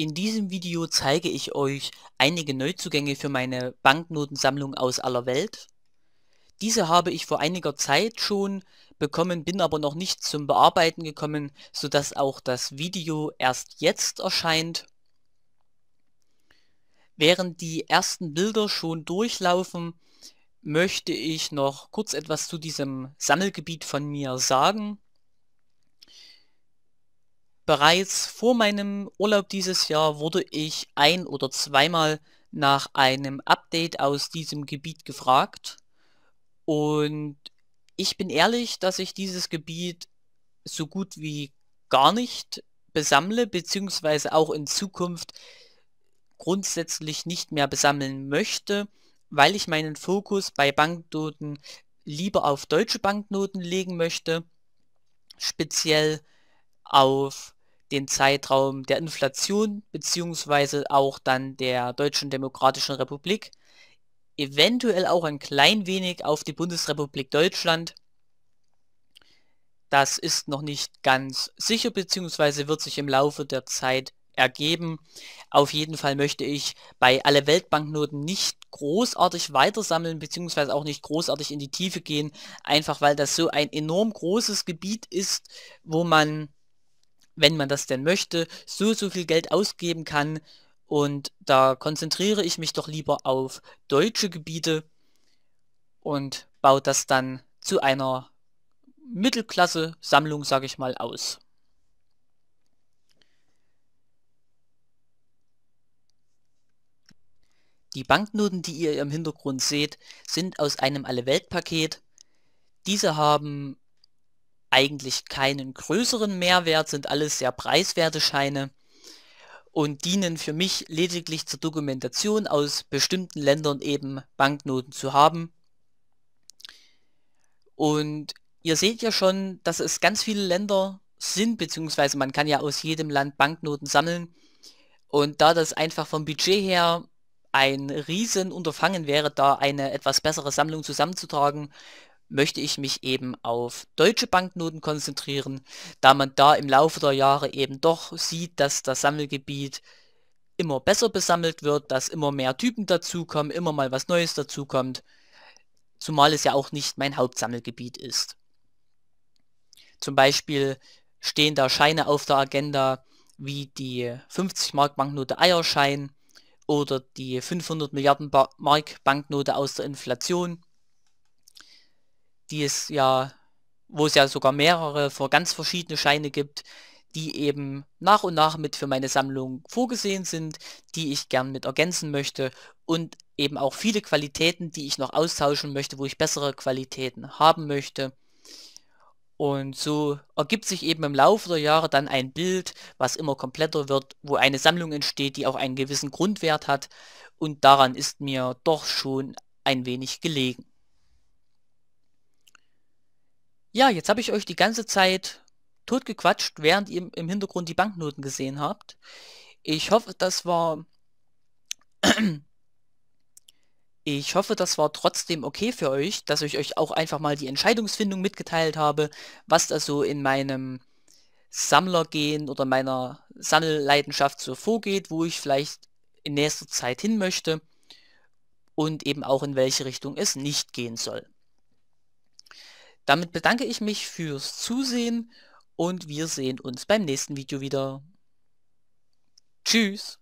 In diesem Video zeige ich euch einige Neuzugänge für meine Banknotensammlung aus aller Welt. Diese habe ich vor einiger Zeit schon bekommen, bin aber noch nicht zum Bearbeiten gekommen, sodass auch das Video erst jetzt erscheint. Während die ersten Bilder schon durchlaufen, möchte ich noch kurz etwas zu diesem Sammelgebiet von mir sagen. Bereits vor meinem Urlaub dieses Jahr wurde ich ein oder zweimal nach einem Update aus diesem Gebiet gefragt. Und ich bin ehrlich, dass ich dieses Gebiet so gut wie gar nicht besammle, beziehungsweise auch in Zukunft grundsätzlich nicht mehr besammeln möchte, weil ich meinen Fokus bei Banknoten lieber auf deutsche Banknoten legen möchte, speziell auf den Zeitraum der Inflation beziehungsweise auch dann der Deutschen Demokratischen Republik, eventuell auch ein klein wenig auf die Bundesrepublik Deutschland. Das ist noch nicht ganz sicher beziehungsweise wird sich im Laufe der Zeit ergeben. Auf jeden Fall möchte ich bei alle Weltbanknoten nicht großartig weitersammeln, beziehungsweise auch nicht großartig in die Tiefe gehen, einfach weil das so ein enorm großes Gebiet ist, wo man wenn man das denn möchte, so, so viel Geld ausgeben kann. Und da konzentriere ich mich doch lieber auf deutsche Gebiete und baue das dann zu einer Mittelklasse-Sammlung, sage ich mal, aus. Die Banknoten, die ihr im Hintergrund seht, sind aus einem Alle-Welt-Paket. Diese haben eigentlich keinen größeren Mehrwert, sind alles sehr preiswerte Scheine und dienen für mich lediglich zur Dokumentation aus bestimmten Ländern eben Banknoten zu haben. Und ihr seht ja schon, dass es ganz viele Länder sind, beziehungsweise man kann ja aus jedem Land Banknoten sammeln. Und da das einfach vom Budget her ein Riesenunterfangen wäre, da eine etwas bessere Sammlung zusammenzutragen, möchte ich mich eben auf deutsche Banknoten konzentrieren, da man da im Laufe der Jahre eben doch sieht, dass das Sammelgebiet immer besser besammelt wird, dass immer mehr Typen dazukommen, immer mal was Neues dazukommt, zumal es ja auch nicht mein Hauptsammelgebiet ist. Zum Beispiel stehen da Scheine auf der Agenda wie die 50 Mark Banknote Eierschein oder die 500 Milliarden Mark Banknote aus der Inflation die es ja, wo es ja sogar mehrere für ganz verschiedene Scheine gibt, die eben nach und nach mit für meine Sammlung vorgesehen sind, die ich gern mit ergänzen möchte und eben auch viele Qualitäten, die ich noch austauschen möchte, wo ich bessere Qualitäten haben möchte. Und so ergibt sich eben im Laufe der Jahre dann ein Bild, was immer kompletter wird, wo eine Sammlung entsteht, die auch einen gewissen Grundwert hat. Und daran ist mir doch schon ein wenig gelegen. Ja, jetzt habe ich euch die ganze Zeit totgequatscht, während ihr im Hintergrund die Banknoten gesehen habt. Ich hoffe, das war... Ich hoffe, das war trotzdem okay für euch, dass ich euch auch einfach mal die Entscheidungsfindung mitgeteilt habe, was da so in meinem Sammlergehen oder meiner Sammelleidenschaft so vorgeht, wo ich vielleicht in nächster Zeit hin möchte und eben auch in welche Richtung es nicht gehen soll. Damit bedanke ich mich fürs Zusehen und wir sehen uns beim nächsten Video wieder. Tschüss.